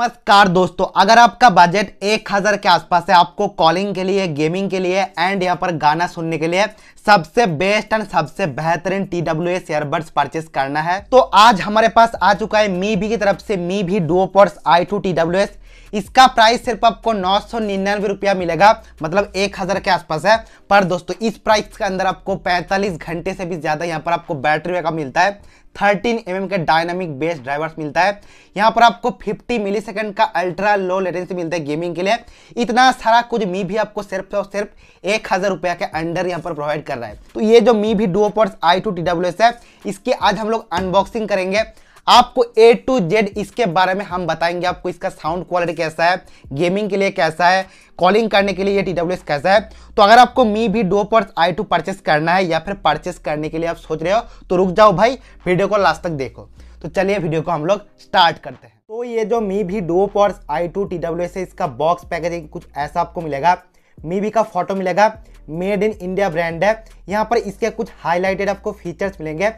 नमस्कार दोस्तों अगर आपका बजट एक हज़ार के आसपास है आपको कॉलिंग के लिए गेमिंग के लिए एंड यहाँ पर गाना सुनने के लिए सबसे बेस्ट एंड सबसे बेहतरीन T W S earbuds purchase करना है तो आज हमारे पास आ चुका है मी भी की तरफ से Mivi duo pods i two T W S इसका प्राइस सिर्फ आपको नौ सौ निन्यानवे रुपया मिलेगा मतलब एक हज़ार के आसपास है पर दोस्तों इस प्राइस के अंदर आपको 45 घंटे से भी ज़्यादा यहाँ पर आपको बैटरी बैकअप मिलता है 13 एम mm के डायनामिक बेस ड्राइवर्स मिलता है यहाँ पर आपको 50 मिली सेकेंड का अल्ट्रा लो लेटेंसी मिलता है गेमिंग के लिए इतना सारा कुछ मी भी आपको सिर्फ और सिर्फ एक हज़ार रुपया के अंडर यहाँ पर प्रोवाइड कर रहा है तो ये जो Mivi duopods i two T W S है इसकी आज हम लोग अनबॉक्सिंग करेंगे आपको ए टू जेड इसके बारे में हम बताएंगे आपको इसका साउंड क्वालिटी कैसा है गेमिंग के लिए कैसा है कॉलिंग करने के लिए ये टी कैसा है तो अगर आपको मी भी डो पर आई टू परचेस करना है या फिर परचेस करने के लिए आप सोच रहे हो तो रुक जाओ भाई वीडियो को लास्ट तक देखो तो चलिए वीडियो को हम लोग स्टार्ट करते हैं तो ये जो मी भी डो पर i two T W S है इसका बॉक्स पैकेजिंग कुछ ऐसा आपको मिलेगा मी भी का फोटो मिलेगा मेड इन इंडिया ब्रांड है यहाँ पर इसके कुछ हाईलाइटेड आपको फीचर्स मिलेंगे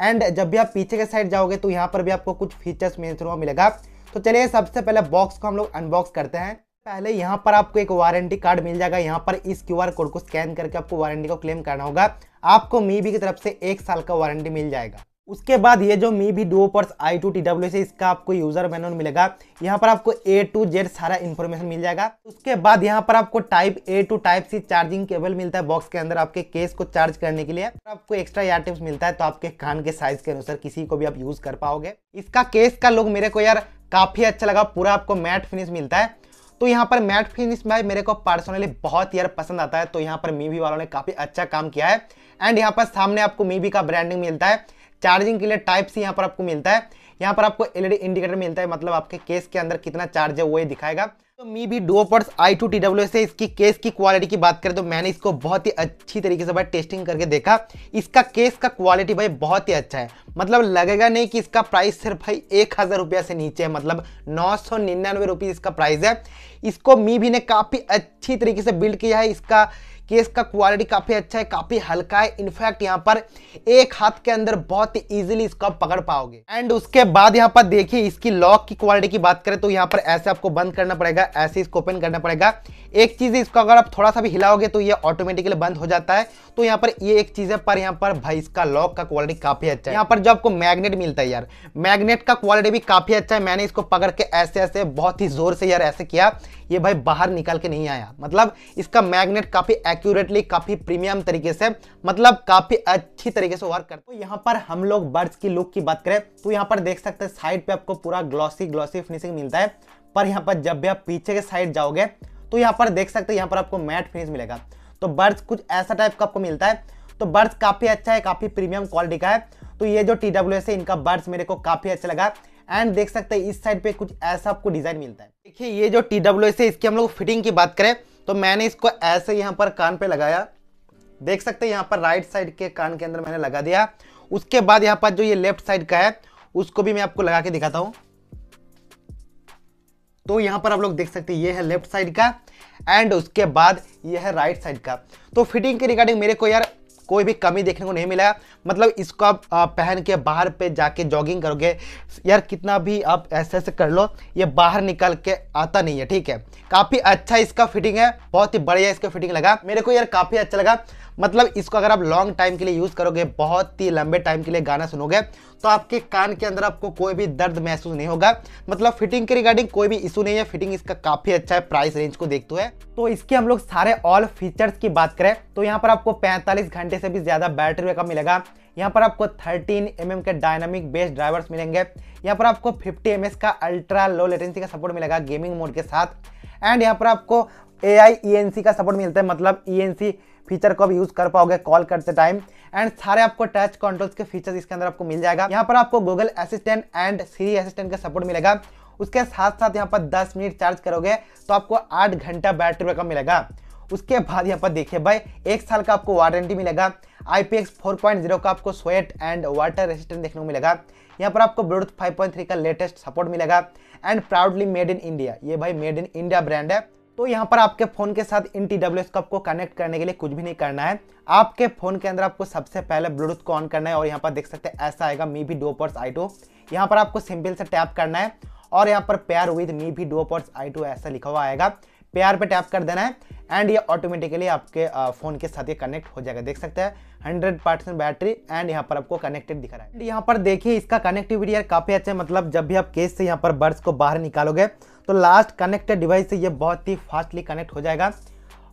एंड जब भी आप पीछे के साइड जाओगे तो यहाँ पर भी आपको कुछ फीचर्स मेन को मिलेगा तो चलिए सबसे पहले बॉक्स को हम लोग अनबॉक्स करते हैं पहले यहाँ पर आपको एक वारंटी कार्ड मिल जाएगा यहाँ पर इस क्यू कोड को स्कैन करके आपको वारंटी को क्लेम करना होगा आपको मी बी की तरफ से एक साल का वारंटी मिल जाएगा उसके बाद ये जो Mivi duo pods i two T W से इसका आपको यूजर मैनुअल मिलेगा यहाँ पर आपको ए टू जेड सारा इन्फॉर्मेशन मिल जाएगा उसके बाद यहाँ पर आपको type A to type C charging cable मिलता है बॉक्स के अंदर आपके केस को चार्ज करने के लिए आपको एक्स्ट्रा यार टिप्स मिलता है तो आपके कान के साइज के अनुसार किसी को भी आप यूज कर पाओगे इसका केस का लुक मेरे को यार काफी अच्छा लगा पूरा आपको मैट फिनिश मिलता है तो यहाँ पर मैट फिनिश भाई मेरे को पर्सनली बहुत यार पसंद आता है तो यहाँ पर मीवी वालों ने काफी अच्छा काम किया है एंड यहाँ पर सामने आपको मीवी का ब्रांडिंग मिलता है चार्जिंग के लिए टाइप सी यहाँ पर आपको मिलता है यहाँ पर आपको एलईडी इंडिकेटर e मिलता है मतलब आपके केस के अंदर कितना चार्ज है वो ये दिखाएगा तो Mivi duo pods i two T W से इसकी केस की क्वालिटी की बात करें तो मैंने इसको बहुत ही अच्छी तरीके से भाई टेस्टिंग करके देखा इसका केस का क्वालिटी भाई बहुत ही अच्छा है मतलब लगेगा नहीं कि इसका प्राइस सिर्फ भाई एक हज़ार रुपया से नीचे है मतलब नौ सौ निन्यानवे रुपीज़ इसका प्राइस है इसको मी भी ने काफ़ी अच्छी तरीके से बिल्ड किया है इसका केस का क्वालिटी काफ़ी अच्छा है काफ़ी हल्का है इनफैक्ट यहाँ पर एक हाथ के अंदर बहुत ही ईजिली इसको आप पकड़ पाओगे एंड उसके बाद यहाँ पर देखिए इसकी लॉक की क्वालिटी की बात करें तो यहाँ पर ऐसे आपको बंद करना पड़ेगा ऐसे इसको ओपन करना पड़ेगा एक चीज़ इसको अगर आप थोड़ा सा भी हिलाओगे तो ये ऑटोमेटिकली बंद हो जाता है तो यहाँ पर ये एक चीज़ है पर यहाँ पर भाई इसका लॉक का क्वालिटी काफ़ी अच्छा है यहाँ पर जो आपको मैग्नेट मिलता है यार मैग्नेट का क्वालिटी भी काफ़ी अच्छा है मैंने इसको पकड़ के ऐसे ऐसे बहुत ही ज़ोर से यार ऐसे किया ये भाई बाहर निकल के नहीं आया मतलब इसका मैग्नेट काफ़ी एक्यूरेटली काफ़ी प्रीमियम तरीके से मतलब काफ़ी अच्छी तरीके से वर्क करते तो यहाँ पर हम लोग बर्ड्स की लुक की बात करें तो यहाँ पर देख सकते हैं साइड पे आपको पूरा ग्लॉसी ग्लॉसी फिनिशिंग मिलता है पर यहाँ पर जब भी आप पीछे के साइड जाओगे तो यहाँ पर देख सकते हैं यहाँ पर आपको मैट फिनिश मिलेगा तो बर्ड्स कुछ ऐसा टाइप का आपको मिलता है तो बर्ड्स काफ़ी अच्छा है काफ़ी प्रीमियम क्वालिटी का है तो ये जो टी डब्ल्यू एस है इनका बर्ड्स मेरे को काफी अच्छा लगा एंड देख सकते हैं इस साइड पे कुछ ऐसा आपको डिजाइन मिलता है देखिए ये जो टी डब्ल्यू एस है इसकी हम लोग फिटिंग की बात करें तो मैंने इसको ऐसे यहाँ पर कान पे लगाया देख सकते हैं यहाँ पर राइट साइड के कान के अंदर मैंने लगा दिया उसके बाद यहाँ पर जो ये लेफ्ट साइड का है उसको भी मैं आपको लगा के दिखाता हूँ तो यहाँ पर आप लोग देख सकते हैं ये है लेफ्ट साइड का एंड उसके बाद ये है राइट साइड का तो फिटिंग के रिगार्डिंग मेरे को यार कोई भी कमी देखने को नहीं मिला मतलब इसको आप पहन के बाहर पे जाके जॉगिंग करोगे यार कितना भी आप ऐसे ऐसे कर लो ये बाहर निकल के आता नहीं है ठीक है काफ़ी अच्छा इसका फिटिंग है बहुत ही बढ़िया इसका फिटिंग लगा मेरे को यार काफ़ी अच्छा लगा मतलब इसको अगर आप लॉन्ग टाइम के लिए यूज़ करोगे बहुत ही लंबे टाइम के लिए गाना सुनोगे तो आपके कान के अंदर आपको कोई भी दर्द महसूस नहीं होगा मतलब फिटिंग के रिगार्डिंग कोई भी इशू नहीं है फिटिंग इसका काफ़ी अच्छा है प्राइस रेंज को देखते हुए तो इसके हम लोग सारे ऑल फीचर्स की बात करें तो यहाँ पर आपको पैंतालीस घंटे से भी ज़्यादा बैटरी बैकअप मिलेगा यहाँ पर आपको 13 एम के डायनामिक बेस्ट ड्राइवर्स मिलेंगे यहाँ पर आपको 50 एम का अल्ट्रा लो लेटेंसी का सपोर्ट मिलेगा गेमिंग मोड के साथ एंड यहाँ पर आपको ए आई e का सपोर्ट मिलता है मतलब ई e फीचर को भी यूज कर पाओगे कॉल करते टाइम एंड सारे आपको टच कंट्रोल्स के फीचर्स इसके अंदर आपको मिल जाएगा यहाँ पर आपको Google assistant and Siri assistant का सपोर्ट मिलेगा उसके साथ साथ यहाँ पर 10 मिनट चार्ज करोगे तो आपको 8 घंटा बैटरी बैकअप मिलेगा उसके बाद यहाँ पर देखिए भाई एक साल का आपको वारंटी मिलेगा I P X four point zero का आपको स्वेट एंड वाटर रेसिस्टेंट देखने को मिलेगा यहाँ पर आपको ब्लूटूथ फाइव पॉइंट थ्री का लेटेस्ट सपोर्ट मिलेगा and proudly made in India ये भाई मेड इन इंडिया ब्रांड है तो यहाँ पर आपके फ़ोन के साथ इन टी डब्ल्यू को कनेक्ट करने के लिए कुछ भी नहीं करना है आपके फ़ोन के अंदर आपको सबसे पहले ब्लूटूथ को ऑन करना है और यहाँ पर देख सकते हैं ऐसा आएगा मी भी डो आई टू यहाँ पर आपको सिंपल से टैप करना है और यहाँ पर pair with me Mivi do I to ऐसा लिखा हुआ आएगा प्यार पे टैप कर देना है एंड ये ऑटोमेटिकली आपके फ़ोन के साथ ये कनेक्ट हो जाएगा देख सकते हैं हंड्रेड परसेंट बैटरी एंड यहाँ पर आपको कनेक्टेड दिख रहा है यहाँ पर देखिए इसका कनेक्टिविटी यार काफ़ी अच्छा है मतलब जब भी आप केस से यहाँ पर बर्ड्स को बाहर निकालोगे तो लास्ट कनेक्टेड डिवाइस से ये बहुत ही फास्टली कनेक्ट हो जाएगा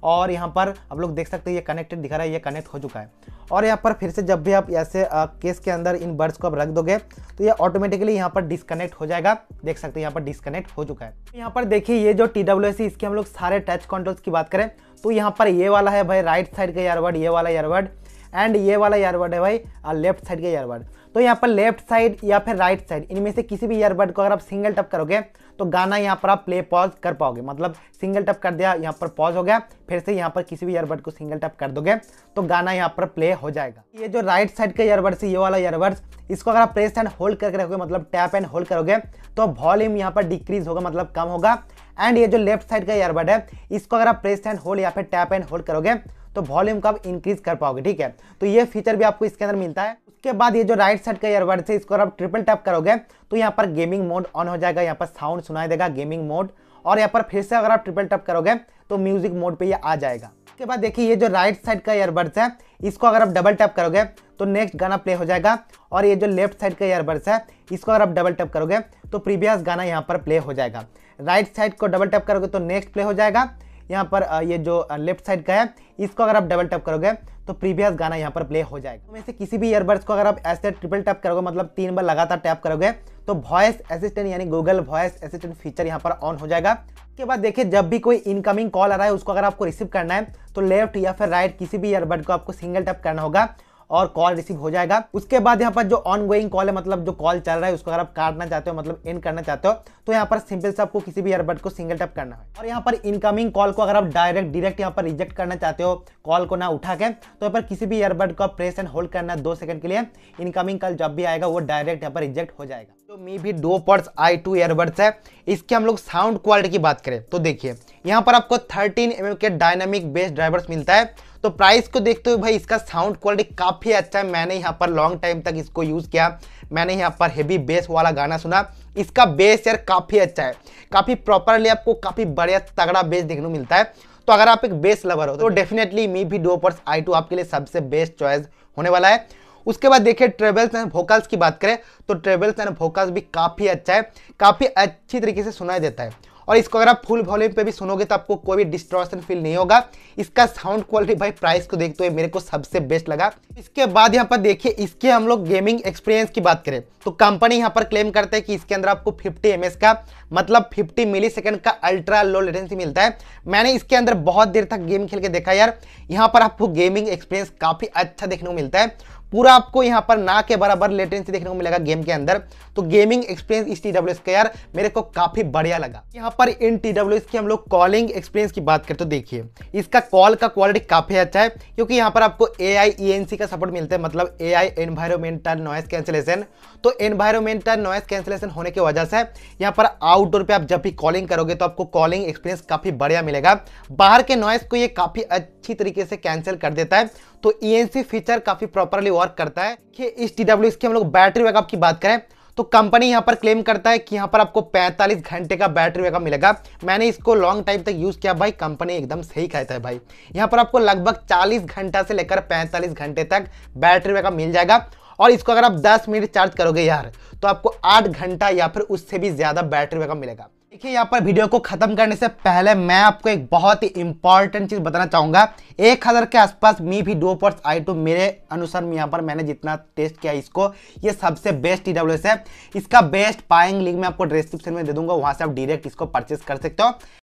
और यहाँ पर आप लोग देख सकते हैं ये कनेक्टेड दिखा रहा है ये कनेक्ट हो चुका है और यहाँ पर फिर से जब भी आप ऐसे केस के अंदर इन बर्ड्स को आप रख दोगे तो ये ऑटोमेटिकली यहाँ पर डिसकनेक्ट हो जाएगा देख सकते हैं यहाँ पर डिसकनेक्ट हो चुका है तो यहाँ पर देखिए ये जो टी डब्ल्यू एस इसके हम लोग सारे टच कंट्रोल्स की बात करें तो यहाँ पर ये वाला है भाई राइट साइड का एयरवर्ड ये वाला एयरबड एंड ये वाला एयरवर्ड है भाई लेफ्ट साइड का एयरवर्ड तो यहाँ पर लेफ्ट साइड या फिर राइट साइड इनमें से किसी भी ईयरबड को अगर आप सिंगल टप करोगे तो गाना यहाँ पर आप प्ले पॉज कर पाओगे मतलब सिंगल टप कर दिया यहाँ पर पॉज हो गया फिर से यहाँ पर किसी भी ईयरबड को सिंगल टप कर दोगे तो गाना यहाँ पर प्ले हो जाएगा ये जो राइट साइड का ईयरबड है ये वाला ईयरबड्स इसको अगर आप प्रेस एंड होल्ड करके रखोगे मतलब टैप एंड होल्ड करोगे तो वॉल्यूम यहाँ पर डिक्रीज होगा मतलब कम होगा एंड ये जो लेफ्ट साइड का ईयरबड है इसको अगर आप प्रेस एंड होल्ड या फिर टैप एंड होल्ड करोगे तो वॉल्यूम का आप इंक्रीज कर पाओगे ठीक है तो ये फीचर भी आपको इसके अंदर मिलता है उसके बाद ये जो राइट साइड का ईयरबड्स है इसको आप ट्रिपल टैप करोगे तो यहाँ पर गेमिंग मोड ऑन हो जाएगा यहाँ पर साउंड सुनाई देगा गेमिंग मोड और यहाँ पर फिर से अगर आप ट्रिपल टैप करोगे तो म्यूजिक मोड पर यह आ जाएगा उसके बाद देखिए ये जो राइट साइड का ईयरबड्स है इसको अगर आप डबल टैप करोगे तो नेक्स्ट गाना प्ले हो जाएगा और ये जो लेफ्ट साइड का ईयरबड्स है इसको अगर आप डबल टैप करोगे तो प्रीवियस गाना यहाँ पर प्ले हो जाएगा राइट साइड को डबल टैप करोगे तो नेक्स्ट प्ले हो जाएगा यहाँ पर ये जो लेफ्ट साइड का है इसको अगर आप डबल टैप करोगे तो प्रीवियस गाना यहाँ पर प्ले हो जाएगा तो वैसे किसी भी ईयरबड्स को अगर आप ऐसे ट्रिपल टैप करोगे मतलब तीन बार लगातार टैप करोगे तो वॉइस असिस्टेंट यानी गूगल वॉइस असिस्टेंट फीचर यहाँ पर ऑन हो जाएगा उसके बाद देखिए जब भी कोई इनकमिंग कॉल आ रहा है उसको अगर आपको रिसीव करना है तो लेफ्ट या फिर राइट किसी भी ईयरबड को आपको सिंगल टैप करना होगा और कॉल रिसीव हो जाएगा उसके बाद यहाँ पर जो ऑन गोइंग कॉल है मतलब जो कॉल चल रहा है उसको अगर आप काटना चाहते हो मतलब इन करना चाहते हो तो यहाँ पर सिंपल से आपको किसी भी एयरबड को सिंगल टैप करना है और यहाँ पर इनकमिंग कॉल को अगर आप डायरेक्ट डायरेक्ट यहाँ पर रिजेक्ट करना चाहते हो कॉल को ना उठा के तो यहाँ पर किसी भी एयरबड को प्रेस एंड होल्ड करना दो सेकंड के लिए इनकमिंग कॉल जब भी आएगा वो डायरेक्ट यहाँ पर रिजेक्ट हो जाएगा तो मी भी दो पर्स आई टू एयरबड्स है इसके हम लोग साउंड क्वालिटी की बात करें तो देखिए यहाँ पर आपको थर्टीन एम के डायनामिक बेस ड्राइवर्स मिलता है तो प्राइस को देखते हुए भाई इसका साउंड क्वालिटी काफ़ी अच्छा है मैंने यहाँ पर लॉन्ग टाइम तक इसको यूज़ किया मैंने यहाँ पर हेवी बेस वाला गाना सुना इसका बेस यार काफ़ी अच्छा है काफ़ी प्रॉपरली आपको काफ़ी बढ़िया तगड़ा बेस देखने को मिलता है तो अगर आप एक बेस लवर हो तो डेफिनेटली मी भी डोपर्स आई टू आपके लिए सबसे बेस्ट चॉइस होने वाला है उसके बाद देखिए ट्रेवल्स एंड वोकल्स की बात करें तो ट्रेवल्स एंड वोकल्स भी काफ़ी अच्छा है काफ़ी अच्छी तरीके से सुनाई देता है और इसको अगर आप फुल वॉल्यूम पे भी सुनोगे तो आपको कोई भी डिस्ट्रॉक्शन फील नहीं होगा इसका साउंड क्वालिटी भाई प्राइस को देखते हुए मेरे को सबसे बेस्ट लगा इसके बाद यहाँ पर देखिए इसके हम लोग गेमिंग एक्सपीरियंस की बात करें तो कंपनी यहाँ पर क्लेम करते हैं कि इसके अंदर आपको 50 एम का मतलब 50 मिली का अल्ट्रा लो लेटेंसी मिलता है मैंने इसके अंदर बहुत देर तक गेम खेल के देखा यार यहाँ पर आपको गेमिंग एक्सपीरियंस काफ़ी अच्छा देखने को मिलता है पूरा आपको यहाँ पर ना के बराबर लेटेंसी देखने को मिलेगा गेम के अंदर तो गेमिंग एक्सपीरियंस इस टी का यार मेरे को काफी बढ़िया लगा यहाँ पर इन टी डब्ल्यू एस की हम लोग कॉलिंग एक्सपीरियंस की बात करते तो देखिए इसका कॉल का क्वालिटी काफी अच्छा है क्योंकि यहाँ पर आपको ए आई e का सपोर्ट मिलता है मतलब A I environmental noise cancellation तो एनवायरमेंटल नॉइस कैंसिलेशन होने की वजह से यहाँ पर आउटडोर पर आप जब भी कॉलिंग करोगे तो आपको कॉलिंग एक्सपीरियंस काफी बढ़िया मिलेगा बाहर के नॉइस को ये काफी अच्छी तरीके से कैंसिल कर देता है तो ई फीचर काफ़ी प्रॉपरली वर्क करता है कि इस टी डब्ल्यू इसकी हम लोग बैटरी बैकअप की बात करें तो कंपनी यहाँ पर क्लेम करता है कि यहाँ पर आपको 45 घंटे का बैटरी बैकअप मिलेगा मैंने इसको लॉन्ग टाइम तक यूज़ किया भाई कंपनी एकदम सही कहता है भाई यहाँ पर आपको लगभग 40 घंटा से लेकर 45 घंटे तक बैटरी बैकअप मिल जाएगा और इसको अगर आप 10 मिनट चार्ज करोगे यार तो आपको 8 घंटा या फिर उससे भी ज़्यादा बैटरी बैकअप मिलेगा देखिए यहाँ पर वीडियो को खत्म करने से पहले मैं आपको एक बहुत ही इंपॉर्टेंट चीज़ बताना चाहूंगा एक हज़ार के आसपास मी Mivi duo pods i to मेरे अनुसार यहाँ पर मैंने जितना टेस्ट किया इसको ये सबसे बेस्ट ई e है इसका बेस्ट पाइंग लिंक मैं आपको डिस्क्रिप्शन में दे दूंगा वहाँ से आप डायरेक्ट इसको परचेस कर सकते हो